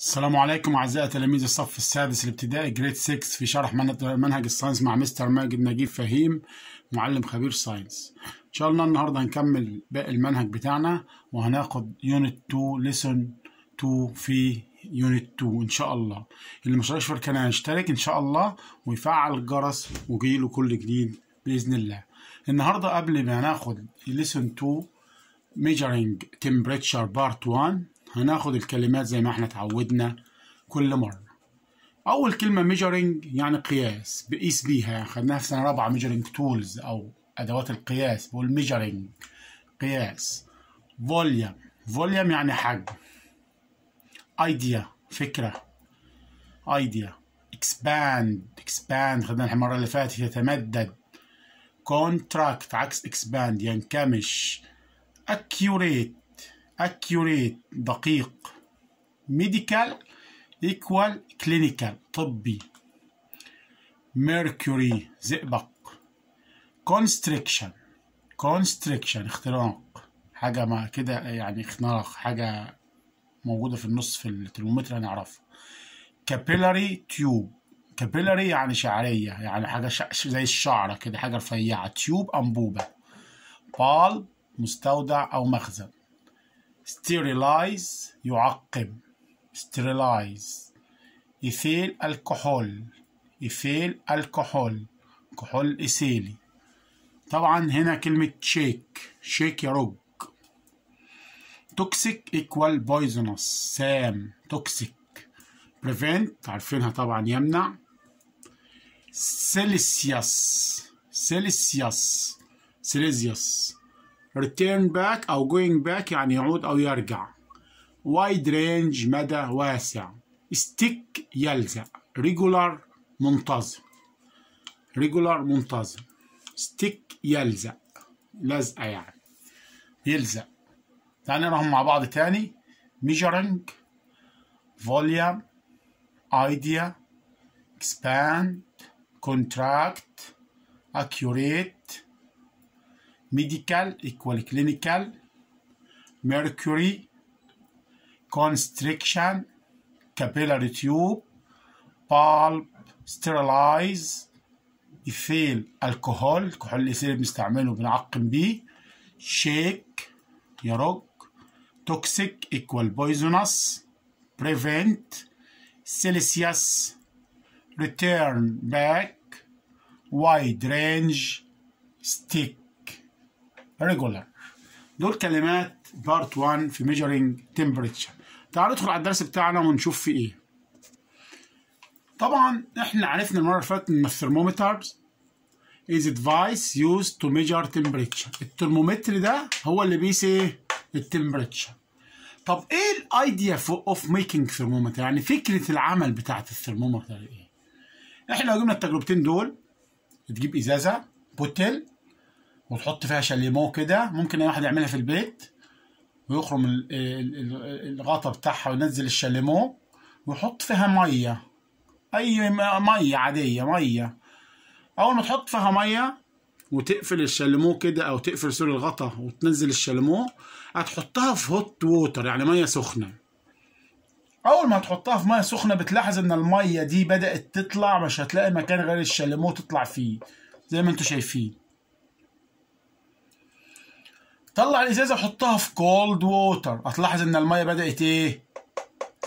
السلام عليكم اعزائي تلاميذ الصف السادس الابتدائي جريد 6 في شرح منهج الساينس مع مستر ماجد نجيب فهيم معلم خبير ساينس ان شاء الله النهارده هنكمل باقي المنهج بتاعنا وهناخد يونت 2 ليسون 2 في يونت 2 ان شاء الله اللي ما اشتركش في القناه يشترك ان شاء الله ويفعل الجرس ويجيله كل جديد باذن الله النهارده قبل ما هناخد ليسون 2 ميجرنج تمبريتشر بارت 1 هناخد الكلمات زي ما احنا اتعودنا كل مرة أول كلمة ميجرينج يعني قياس بقيس بيها خدناها في سنة رابعة ميجرينج تولز أو أدوات القياس بقول ميجرينج قياس فوليوم فوليوم يعني حجم ايديا فكرة ايديا اكسباند اكسباند خدناها المرة اللي فاتت يتمدد كونتراكت عكس اكسباند ينكمش اكيوريت اكيوريت دقيق ميديكال ايكوال كلينيكال طبي ميركوري زئبق كونستريكشن كونستريكشن اختراق حاجة ما كده يعني اختراق حاجة موجودة في النص في الترمومتر هنعرفها كابيلاري تيوب كابيلاري يعني شعرية يعني حاجة ش... زي الشعرة كده حاجة رفيعة تيوب أنبوبة بال مستودع أو مخزن sterilize يعقم sterilize إيثيل الكحول إيثيل الكحول كحول إيثيلي طبعا هنا كلمة شيك شيك يرج توكسيك ايكوال بويزونس سام توكسيك بريفنت عارفينها طبعا يمنع سيليسياس سيليسياس سيليسياس return back أو going back يعني يعود أو يرجع wide range مدى واسع stick يلزق regular منتظم regular منتظم stick يلزق لزقة يعني يلزق تعالى نقراهم مع بعض تاني measuring volume idea expand contract accurate ميديكال إيكوال كلينيكال ميركوري كونستريكشن كابيلاري تيوب بالب ستيرلايز ايثيل الكحول الكحول اللي سيب بنستعمله بنعقم بيه شيك يرج توكسيك ايكوال بويزونس بريفنت سيليسياس ريتيرن باك وايد رينج ستيك regular دول كلمات بارت 1 في measuring temperature تعالوا ندخل على الدرس بتاعنا ونشوف فيه ايه طبعا احنا عرفنا المره اللي فاتت ان الثرمومتر is a device used to measure temperature الترمومتر ده هو اللي بيقيس ايه التمبريتشر طب ايه الايديا اوف ميكينج ثرمومتر يعني فكره العمل بتاعه الثرمومتر ايه احنا لو جبنا التجربتين دول تجيب ازازه بوتل وتحط فيها شليمو كده ممكن اي واحد يعملها في البيت ويخرم الغطا بتاعها وينزل الشليمو ويحط فيها ميه اي ميه عاديه ميه اول ما تحط فيها ميه وتقفل الشاليمو كده او تقفل سور الغطا وتنزل الشاليمو هتحطها في هوت ووتر يعني ميه سخنه اول ما تحطها في ميه سخنه بتلاحظ ان الميه دي بدات تطلع مش هتلاقي مكان غير الشاليمو تطلع فيه زي ما انتم شايفين طلع الازازه وحطها في كولد ووتر هتلاحظ ان الميه بدات ايه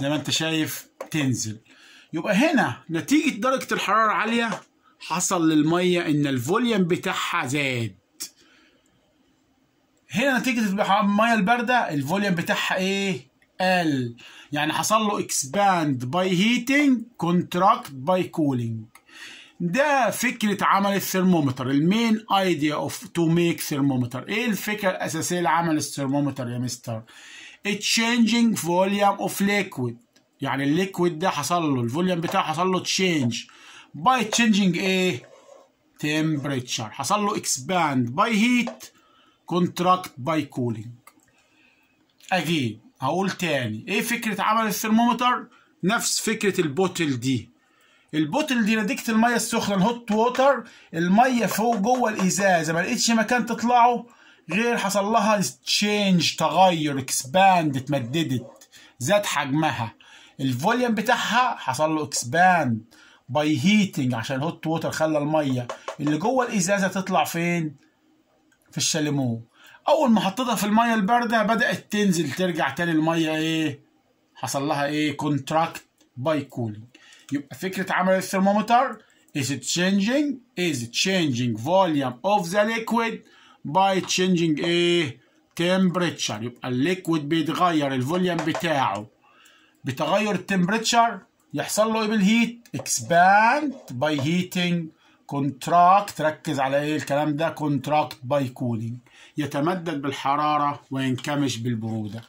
زي ما انت شايف تنزل يبقى هنا نتيجه درجه الحراره عاليه حصل للميه ان الفوليوم بتاعها زاد هنا نتيجه الميه البارده الفوليوم بتاعها ايه قل يعني حصل له اكسباند باي هيتنج كونتراكت باي كولينج ده فكرة عمل الثرمومتر المين ايديا اوف تو ميك ثرمومتر ايه الفكرة الاساسية لعمل الثرمومتر يا مستر تشينجينج فوليوم اوف ليكويد يعني الليكويد ده حصل له الفوليوم بتاعه حصل له تشينج باي تشينجينج ايه تمبريتشر حصل له اكسباند باي هيت كونتراكت باي كولينج اجين هقول تاني ايه فكرة عمل الثرمومتر نفس فكرة البوتل دي البوتل دي نديكت الميه السخنه الهوت ووتر الميه فوق جوه الازازه ما لقيتش مكان تطلعه غير حصل لها تشينج تغير اكسباند اتمددت زاد حجمها الفوليوم بتاعها حصل له اكسباند باي هيتنج عشان الهوت ووتر خلى الميه اللي جوه الازازه تطلع فين في الشاليمو اول ما حطيتها في الميه البارده بدات تنزل ترجع تاني الميه ايه حصل لها ايه كونتراكت باي كولينج يبقى فكرة عمل الثرمومتر is it changing is it changing volume of the liquid by changing ايه temperature يبقى الليكويد بيتغير الفوليوم بتاعه بتغير التمبريتشر يحصل له ايه بالهيت expand by heating contract ركز على ايه الكلام ده contract by cooling يتمدد بالحرارة وينكمش بالبرودة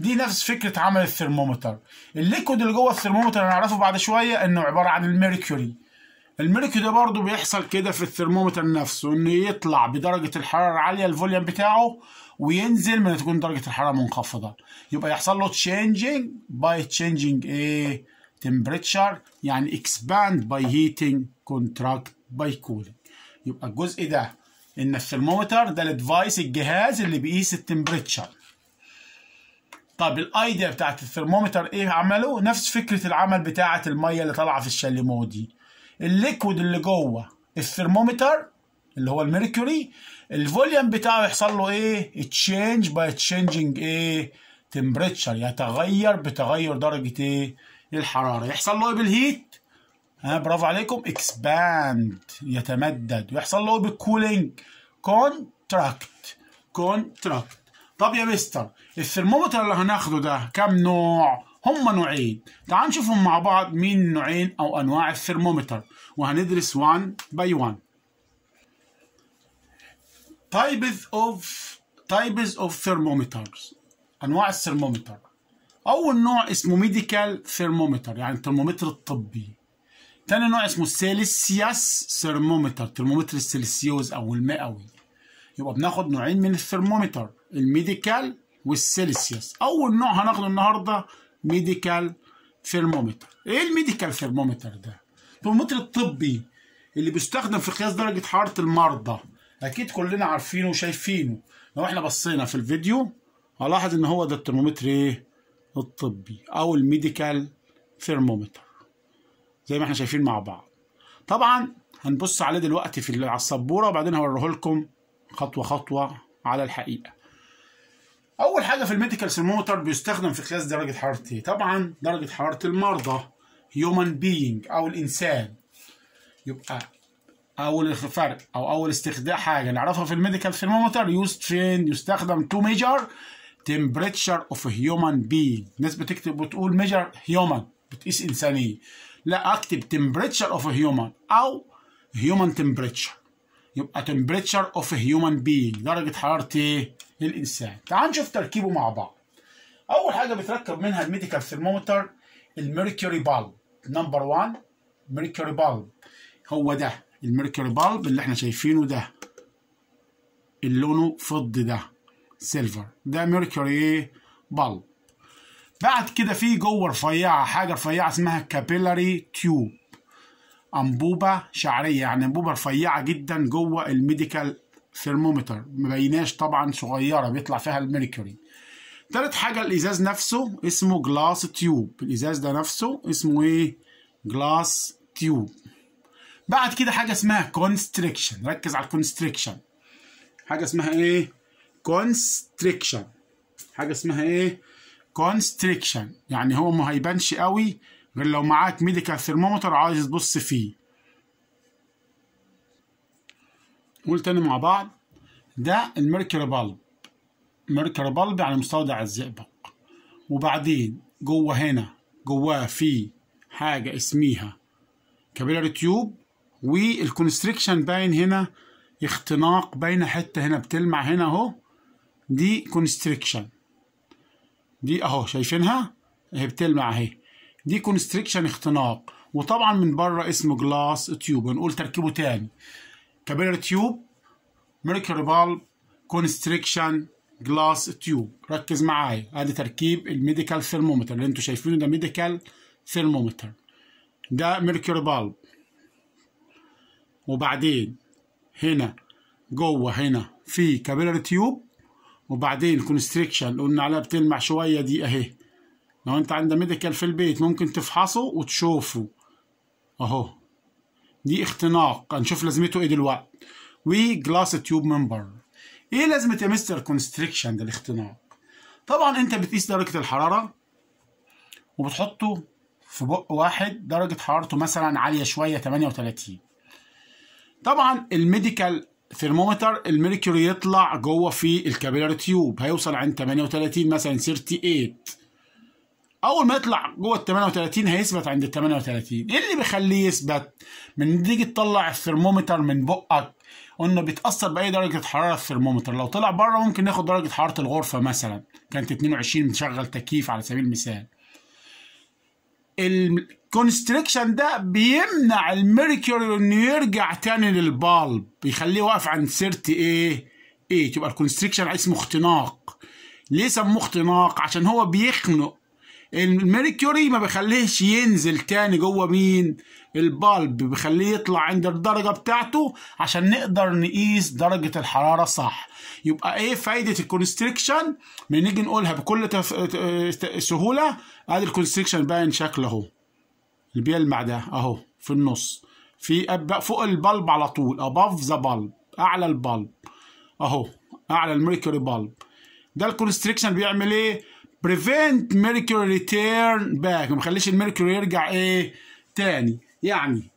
دي نفس فكره عمل الثرمومتر الليكود اللي جوه الثرمومتر هنعرفه بعد شويه انه عباره عن الميركوري الميركوري ده برضه بيحصل كده في الثرمومتر نفسه انه يطلع بدرجه الحراره العاليه الفوليوم بتاعه وينزل من تكون درجه الحراره منخفضه يبقى يحصل له تشينجينج باي تشينجينج ايه تمبريتشر يعني اكسباند باي هيتنج كونتراكت باي كولينج يبقى الجزء ده ان الثرمومتر ده الديفايس الجهاز اللي بيقيس التمبريتشر طب الايديا بتاعت الثرمومتر ايه عمله نفس فكره العمل بتاعه الميه اللي طالعه في الشاليمو دي الليكويد اللي جوه الثرمومتر اللي هو الميركوري الفوليوم بتاعه يحصل له ايه تشينج باي تشينجينج ايه تمبريتشر يتغير بتغير درجه ايه الحراره يحصل له ايه بالهيت ها برافو عليكم اكسباند يتمدد ويحصل له ايه بالكولينج كونتراكت كونتراكت طب يا مستر الثرمومتر اللي هناخده ده كم نوع؟ هما نوعين تعال نشوفهم مع بعض مين نوعين أو أنواع الثرمومتر وهندرس 1 باي 1 types of types of thermometers أنواع الثرمومتر أول نوع اسمه ميديكال ثرمومتر يعني الترمومتر الطبي تاني نوع اسمه سيلسيوس ثرمومتر ترمومتر السيلسيوس أو المئوي يبقى بناخد نوعين من الثرمومتر الميديكال والسيلسيوس اول نوع هناخده النهارده ميديكال ثيرمومتر ايه الميديكال ثيرمومتر ده الثرمومتر الطبي اللي بيستخدم في قياس درجه حراره المرضى اكيد كلنا عارفينه وشايفينه لو احنا بصينا في الفيديو هلاحظ ان هو ده الترمومتر ايه الطبي او الميديكال ثيرمومتر زي ما احنا شايفين مع بعض طبعا هنبص عليه دلوقتي في على السبوره وبعدين هوريه لكم خطوه خطوه على الحقيقه اول حاجه في الميديكال ثرمومتر بيستخدم في قياس درجه حراره ايه طبعا درجه حراره المرضى هيومن بينج او الانسان يبقى اول فرق او اول استخدام حاجه نعرفها في الميديكال ثرمومتر يوز يستخدم تو ميجر temperature of هيومن human الناس بتكتب وتقول ميجر هيومن بتقيس انسانيه لا اكتب temperature of هيومن human او human temperature يبقى temperature of هيومن human درجه حراره ايه للإنسان تعال نشوف تركيبه مع بعض أول حاجة بتركب منها الميديكال ثرمومتر الميركوري بالب نمبر 1 ميركوري بالب هو ده الميركوري بالب اللي احنا شايفينه ده اللي لونه فضي ده سيلفر ده ميركوري بالب بعد كده في جوه رفيعة حاجة رفيعة اسمها كابيلاري تيوب أنبوبة شعرية يعني أنبوبة رفيعة جدا جوه الميديكال ثرمومتر مبيناش طبعا صغيره بيطلع فيها الميركوري تالت حاجه الازاز نفسه اسمه جلاس تيوب الازاز ده نفسه اسمه ايه جلاس تيوب بعد كده حاجه اسمها كونستريكشن ركز على الكونستريكشن حاجه اسمها ايه كونستريكشن حاجه اسمها ايه كونستريكشن يعني هو ما هيبانش قوي غير لو معاك ميديكال ثرمومتر عايز تبص فيه نقول تاني مع بعض ده الميركري بالب ميركري بالب يعني مستودع الزئبق وبعدين جوه هنا جواه في حاجة اسميها كابيلاري تيوب والكونستريكشن باين هنا اختناق بين حتة هنا بتلمع هنا اهو دي كونستريكشن دي اهو شايفينها اهي بتلمع اهي دي كونستريكشن اختناق وطبعا من بره اسمه جلاس تيوب نقول تركيبه تاني كابيلر تيوب ميركوري فالف كونستريكشن جلاس تيوب ركز معايا ادي تركيب الميديكال ثيرمومتر اللي انتم شايفينه ده ميديكال ثيرمومتر ده ميركوري بالب وبعدين هنا جوه هنا في كابيلر تيوب وبعدين كونستريكشن قلنا عليها بتلمع شويه دي اهي لو انت عندك ميديكال في البيت ممكن تفحصه وتشوفه اهو دي اختناق هنشوف لازمته ايه دلوقتي وجلاس تيوب من بره ايه لازمه يا مستر كونستريكشن ده الاختناق طبعا انت بتقيس درجه الحراره وبتحطه في بق واحد درجه حرارته مثلا عاليه شويه 38 طبعا الميديكال ثرمومتر الميركوري يطلع جوه في الكابيلاري تيوب هيوصل عند 38 مثلا 38 اول ما يطلع جوه ال 38 هيثبت عند ال 38 ايه اللي بيخليه يثبت من تيجي تطلع الثرمومتر من بقك قلنا بيتاثر باي درجه حراره الثرمومتر لو طلع بره ممكن ناخد درجه حراره الغرفه مثلا كانت 22 نشغل تكييف على سبيل المثال الكونستريكشن ده بيمنع الميركوري انه يرجع تاني للبالب بيخليه واقف عند سيرت ايه ايه تبقى الكونستريكشن اسمه اختناق ليه سموه اختناق عشان هو بيخنق كيوري ما بيخليهش ينزل تاني جوه مين البالب بيخليه يطلع عند الدرجة بتاعته عشان نقدر نقيس درجة الحرارة صح يبقى ايه فايدة الكونستريكشن نيجي نقولها بكل تف... سهولة ادي الكونستريكشن باين شكله اهو اللي بيلمع ده اهو في النص في فوق البالب على طول above ذا bulb اعلى البالب اهو اعلى الميركوري بالب ده الكونستريكشن بيعمل ايه prevent mercury return back ما خليش الميركوري يرجع ايه تاني يعني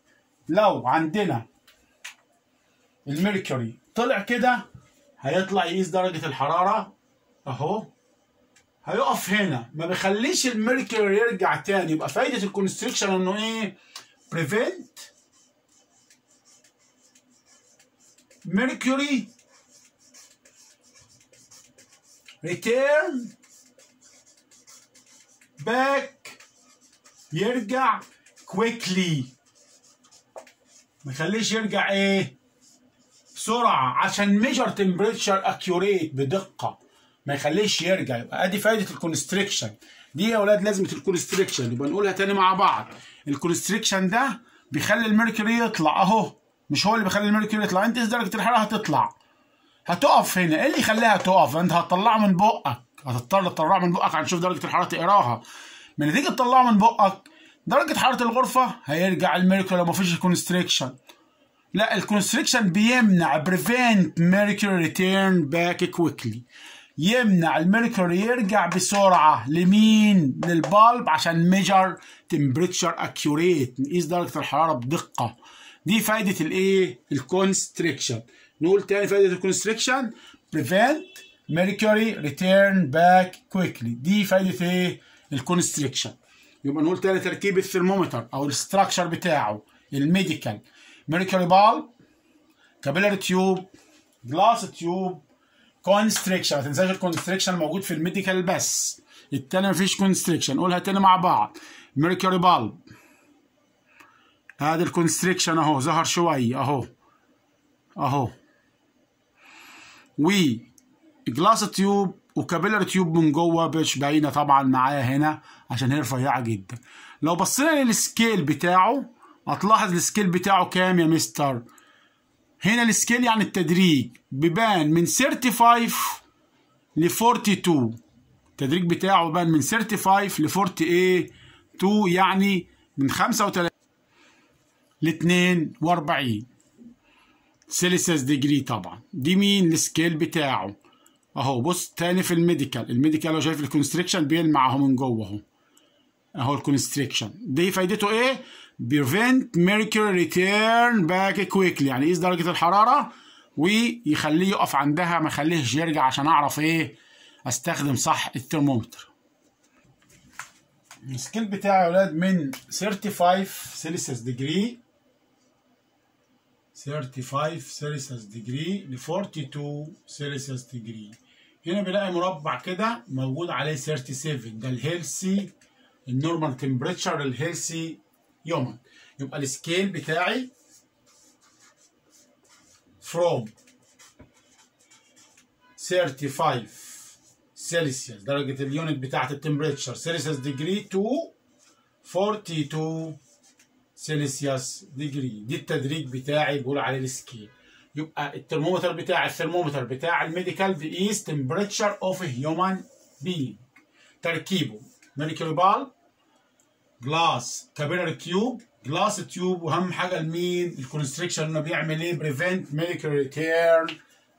لو عندنا الميركوري طلع كده هيطلع يقيس درجة الحرارة اهو هيقف هنا ما بيخليش الميركوري يرجع تاني يبقى فايدة الكونستريكشن انه ايه prevent mercury return باك يرجع كويكلي ما يخليش يرجع ايه بسرعه عشان ميجر تمبريتشر اكيوريت بدقه ما يخليش يرجع يبقى ادي فائده الكونستريكشن دي يا اولاد لازمه الكونستريكشن يبقى نقولها تاني مع بعض الكونستريكشن ده بيخلي الميركوري يطلع اهو مش هو اللي بيخلي الميركوري يطلع انت درجه الحراره هتطلع هتقف هنا ايه اللي يخليها تقف انت هتطلعه من بقك هتضطر تطلعه من بقك عشان تشوف درجه الحراره تقراها من نتيجه تطلعه من بقك درجه حراره الغرفه هيرجع الميركوري لو مفيش كونستريكشن لا الكونستريكشن بيمنع بريفنت ميركوري ريتيرن باك كويكلي يمنع الميركوري يرجع بسرعه لمين للبالب عشان ميجر تمبريتشر اكيوريت نقيس درجه الحراره بدقه دي فايده الايه الكونستريكشن نقول تاني فايده الكونستريكشن بريفنت ميركوري ريتيرن باك كويكلي دي فايده ايه الكونستريكشن يبقى نقول تاني تركيب الثرمومتر او الاستراكشر بتاعه الميديكال ميركوري بال كابيلاري تيوب جلاس تيوب كونستريكشن ما تنساش الكونستريكشن موجود في الميديكال بس التاني مفيش كونستريكشن قولها تاني مع بعض ميركوري بالب هذا الكونستريكشن اهو ظهر شويه اهو اهو وي جلاس تيوب وكابيلر تيوب من جوه مش باينه طبعا معايا هنا عشان هي رفيعه جدا لو بصينا للسكيل بتاعه هتلاحظ السكيل بتاعه كام يا مستر هنا السكيل يعني التدريج بيبان من 35 ل 42 التدريج بتاعه بان من 35 ل 42 يعني من 35 ل 42 سيلسيوس ديجري طبعا دي مين السكيل بتاعه اهو بص تاني في الميديكال الميديكال لو شايف الكونستريكشن بيلمع اهو من جوه اهو اهو الكونستريكشن دي فايدته ايه بريفنت ميركوري ريتيرن باك كويكلي يعني يقيس درجه الحراره ويخليه يقف عندها ما يخليهش يرجع عشان اعرف ايه استخدم صح الترمومتر السكيل بتاعي يا ولاد من 35 سيلسيوس ديجري 35 سيلسيوس ديجري ل 42 سيلسيوس ديجري هنا بنلاقي مربع كده موجود عليه 37 ده الهيلسي النورمال تمبريتشر الهيلسي يوما يبقى السكيل بتاعي from 35 سيلسيوس درجة اليونت بتاعة التمبريتشر سيلسيوس ديجري تو 42 سيلسيوس ديجري دي التدريج بتاعي بقول عليه السكيل يبقى الترمومتر uh, بتاع الثرمومتر بتاع الميديكال ايز تمبريتشر اوف هيومن بي تركيبه ميركوري بال جلاس كابيلاري تيوب جلاس تيوب واهم حاجه لمين الكونستريكشن انه بيعمل ايه بريفنت ميركوري تيرن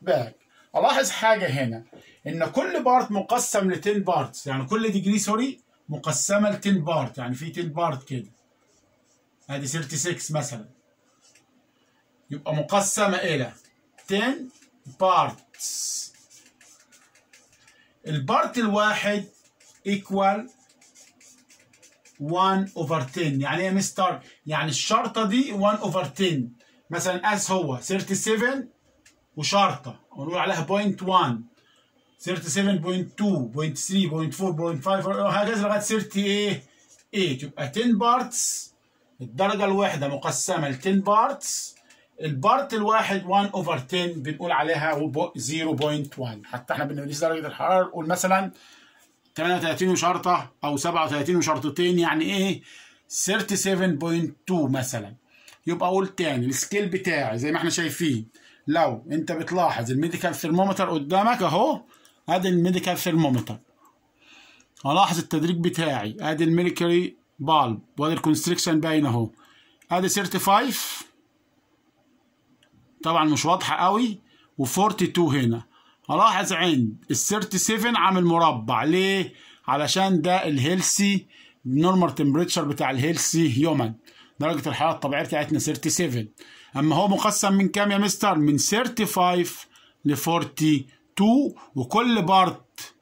باك الاحظ حاجه هنا ان كل بارت مقسم ل 10 بارتس يعني كل ديجري سوري مقسمه ل 10 بارت يعني في 10 بارت كده ادي 36 مثلا يبقى مقسمة إلى 10 parts البارت الواحد equal 1 over 10 يعني ايه مستر يعني الشرطة دي 1 over 10 مثلا as هو 37 وشرطة ونقول عليها 0.1 37.2.3.4.5 وهكذا لغاية 38 يبقى 10 بارتس الدرجة الواحدة مقسمة ل 10 بارتس البارت الواحد 1 اوفر 10 بنقول عليها 0.1 حتى احنا بنقيس درجه الحراره نقول مثلا 38 وشرطه او 37 وشرطتين يعني ايه 37.2 مثلا يبقى اقول تاني السكيل بتاعي زي ما احنا شايفين لو انت بتلاحظ الميديكال ثرمومتر قدامك اهو ادي الميديكال ثرمومتر الاحظ التدريج بتاعي ادي الميركوري بالب وادي الكونستريكشن باين اهو ادي 35 طبعا مش واضحه قوي و42 هنا الاحظ عند ال 37 عامل مربع ليه علشان ده الهيلسي نورمال تمبريتشر بتاع الهيلسي هيومن درجه الحراره الطبيعيه بتاعتنا 37 اما هو مقسم من كام يا مستر من 35 ل 42 وكل بارت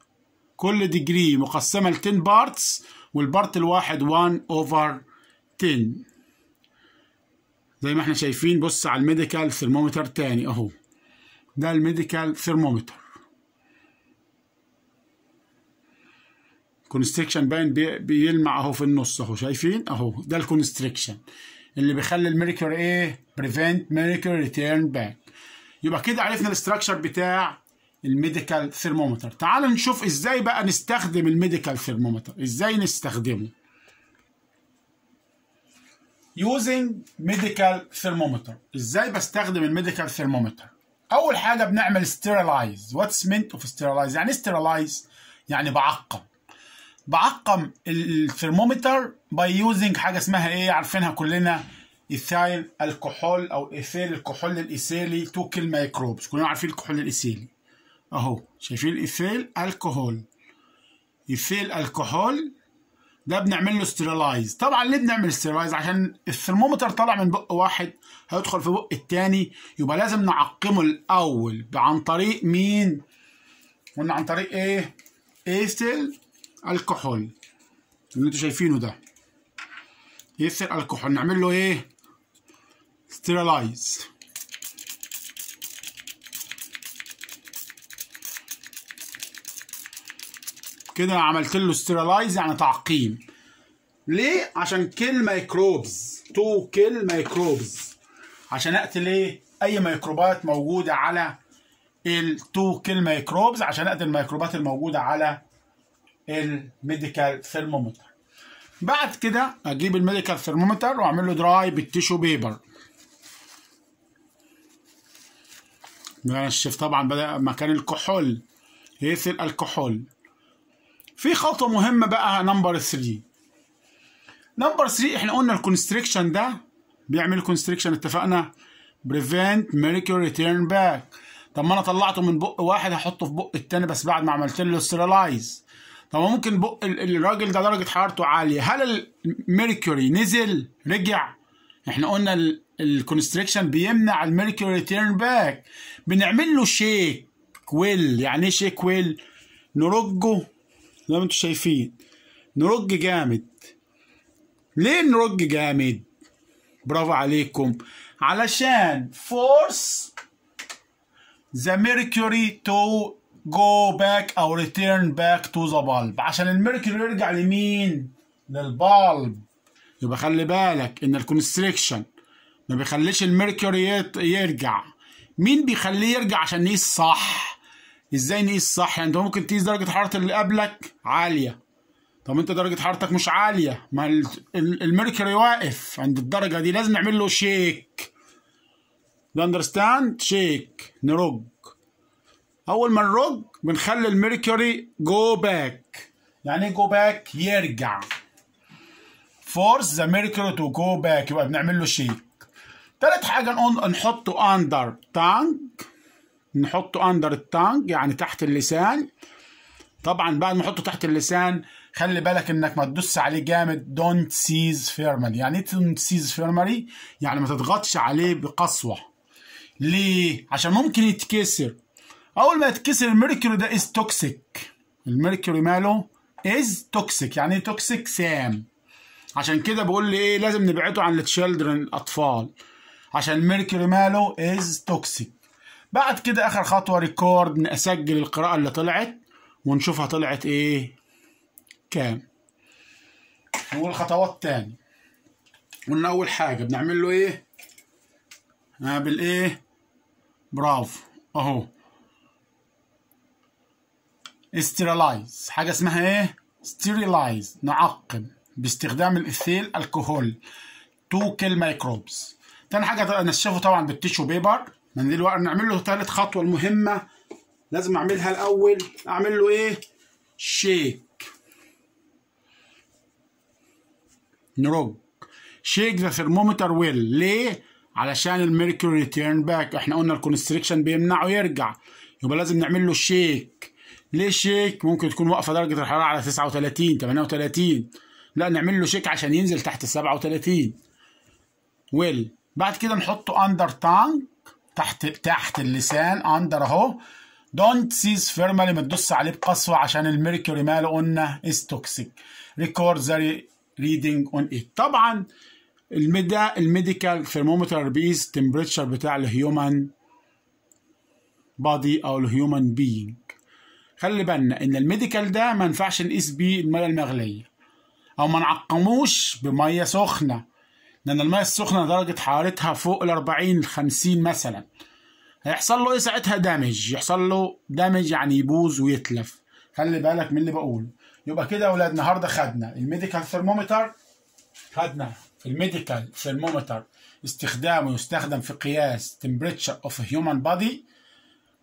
كل ديجري مقسمه ل 10 بارتس والبارت الواحد 1 اوفر 10 زي ما احنا شايفين بص على الميديكال ثرمومتر تاني اهو ده الميديكال ثرمومتر كونستريكشن باين بيلمع اهو في النص اهو شايفين اهو ده الكونستريكشن اللي بيخلي الميركوري ايه بريفنت ميركوري ريتيرن باك يبقى كده عرفنا الاستراكشر بتاع الميديكال ثرمومتر تعال نشوف ازاي بقى نستخدم الميديكال ثرمومتر ازاي نستخدمه يوزنج ميديكال ثيرمومتر ازاي بستخدم الميديكال ثيرمومتر اول حاجه بنعمل sterilize واتس مينت اوف sterilize يعني sterilize يعني بعقم بعقم الثرمومتر باي يوزنج حاجه اسمها ايه عارفينها كلنا ايثايل الكحول او ايثيل الكحول الايثيلي تو كيل ميكروبس كلنا عارفين الكحول الايثيلي اهو شايفين ايثيل الكحول ايثيل الكحول ده بنعمل له ستيرلايز طبعا ليه بنعمل ستيرلايز عشان الثرمومتر طالع من بق واحد هيدخل في بق التاني يبقى لازم نعقمه الاول عن طريق مين قلنا عن طريق ايه ايثيل الكحول اللي انتوا شايفينه ده ايثيل الكحول نعمل له ايه ستيرلايز كده عملت له سترلايز يعني تعقيم ليه عشان كل مايكروبز تو كل مايكروبز عشان اقتل ايه اي ميكروبات موجوده على التو كل مايكروبز عشان اقتل الميكروبات الموجوده على الميديكال ثرمومتر بعد كده اجيب الميديكال ثرمومتر واعمل له دراي بالتيشو بيبر ده الشيف طبعا بدا مكان الكحول يقفل الكحول في خطوه مهمه بقى نمبر 3 نمبر 3 احنا قلنا الكونستريكشن ده بيعمل كونستريكشن اتفقنا بريفنت ميركوري ريتيرن باك طب ما انا طلعته من بق واحد هحطه في بق التاني بس بعد ما عملت له ستيرلايز طب ممكن بق الراجل ده درجه حرارته عاليه هل الميركوري نزل رجع احنا قلنا الكونستريكشن بيمنع الميركوري ريتيرن باك بنعمل له شيك ويل يعني ايه شيك ويل نرجه زي ما انتم شايفين نرج جامد ليه نرج جامد برافو عليكم علشان force the mercury to go back او ريتيرن باك تو ذا bulb عشان الميركوري يرجع لمين للبالب يبقى خلي بالك ان الكونستريكشن ما بيخليش الميركوري يرجع مين بيخليه يرجع عشان ايه الصح ازاي نقيس صح يعني انت ممكن تقيس درجه حراره اللي قبلك عاليه طب انت درجه حرارتك مش عاليه ما الميركوري واقف عند الدرجه دي لازم نعمل له شيك ده اندرستاند شيك نرج اول ما نرج بنخلي الميركوري جو باك يعني ايه جو باك يرجع فورس ذا ميركوري تو جو باك يبقى بنعمل له شيك تالت حاجه نقول نحطه اندر تانك نحطه اندر التانج يعني تحت اللسان طبعا بعد ما نحطه تحت اللسان خلي بالك انك ما تدوس عليه جامد دونت سيز فيرمالي يعني ايه دونت سيز فيرمالي يعني ما تضغطش عليه بقسوه ليه عشان ممكن يتكسر اول ما يتكسر الميركوري ده از توكسيك الميركوري ماله از توكسيك يعني ايه توكسيك سام عشان كده بقول لي ايه لازم نبعده عن التشيلدرن الاطفال عشان الميركوري ماله از توكسيك بعد كده اخر خطوه ريكورد اسجل القراءه اللي طلعت ونشوفها طلعت ايه كام والخطوات تاني قلنا اول حاجه بنعمل له ايه نعمل بالايه برافو اهو استيرلايز حاجه اسمها ايه استيرلايز نعقم باستخدام الإثيل الكحول تو كيل تاني حاجة نشفه طبعا بالتيشو بيبر منديل ورق نعمل له ثالث خطوه المهمه لازم اعملها الاول اعمل له ايه شيك نروج شيك ذا ثرمومتر ويل ليه علشان الميركوري ريتيرن باك احنا قلنا الكونستريكشن بيمنعه يرجع يبقى لازم نعمل له شيك ليه شيك ممكن تكون واقفه درجه الحراره على 39 38 لا نعمل له شيك عشان ينزل تحت 37 ويل بعد كده نحطه اندر تانج تحت تحت اللسان اندر اهو دونت سيز فيرمالي ما تدوس عليه بقسوه عشان الميركوري ماله قلنا از توكسيك ريكورد ذا ريدنج اون ايت طبعا المدا الميديكال ثرمومتر بيز تمبريتشر بتاع الهيومن بادي او الهيومن بينج خلي بالنا ان الميديكال ده ما ينفعش نقيس بيه الميه المغليه او ما نعقموش بميه سخنه لان الماء السخنه درجه حرارتها فوق ال 40 50 مثلا هيحصل له ايه ساعتها دامج يحصل له دامج يعني يبوظ ويتلف خلي بالك من اللي بقوله يبقى كده يا اولاد النهارده خدنا الميديكال ثرمومتر خدنا في الميديكال ثرمومتر استخدامه يستخدم في قياس تمبريتشر اوف هيومن بادي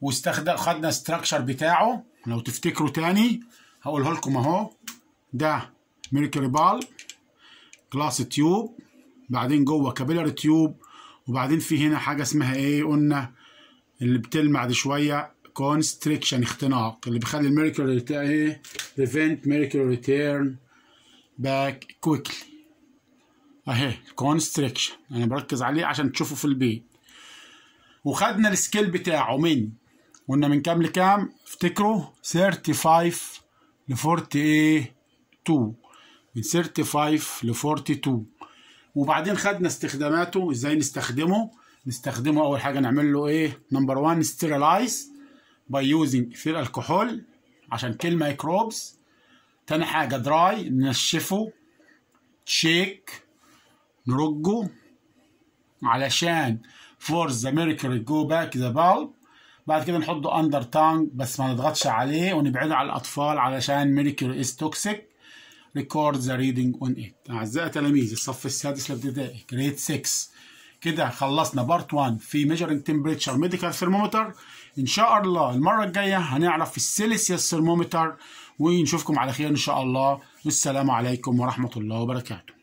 واستخدم خدنا الستراكشر بتاعه لو تفتكروا تاني هقوله لكم اهو ده ميركوري بال كلاس تيوب بعدين جوه كابيلر تيوب وبعدين في هنا حاجه اسمها ايه قلنا اللي بتلمع دي شويه كونستريكشن اختناق اللي بيخلي الميركوري ايه ريفنت ميركوري ريتيرن باك كويكلي اهي كونستريكشن انا بركز عليه عشان تشوفه في البيت وخدنا السكيل بتاعه من قلنا من كام لكام افتكروا 35 ل 48 2 من 35 ل 42 وبعدين خدنا استخداماته ازاي نستخدمه نستخدمه اول حاجه نعمل له ايه نمبر 1 ستيرلايز باي يوزنج فير الكحول عشان كل مايكروبس تاني حاجه دراي ننشفه تشيك نرجه علشان فور ذا ميركوري جو باك ذا باول بعد كده نحطه اندر تانج بس ما نضغطش عليه ونبعده على الاطفال علشان ميركوري از توكسيك record the reading on it أعزائي تلاميذ الصف السادس الابتدائي grade 6 كده خلصنا بارت 1 في measuring temperature medical thermometer ان شاء الله المرة الجاية هنعرف السيليسيوس thermometer ونشوفكم على خير ان شاء الله والسلام عليكم ورحمة الله وبركاته